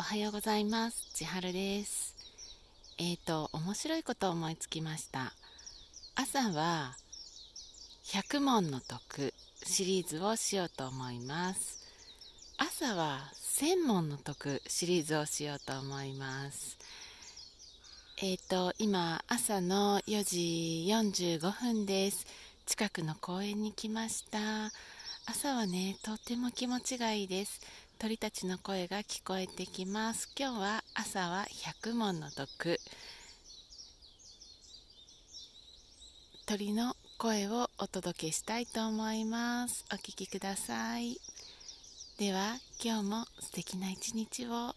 おはようございます。千春です。えっ、ー、と、面白いことを思いつきました。朝は、100問の徳シリーズをしようと思います。朝は、1000問の徳シリーズをしようと思います。えっ、ー、と、今、朝の4時45分です。近くの公園に来ました。朝はね、とっても気持ちがいいです。鳥たちの声が聞こえてきます今日は朝は百0問の徳鳥の声をお届けしたいと思いますお聞きくださいでは今日も素敵な一日を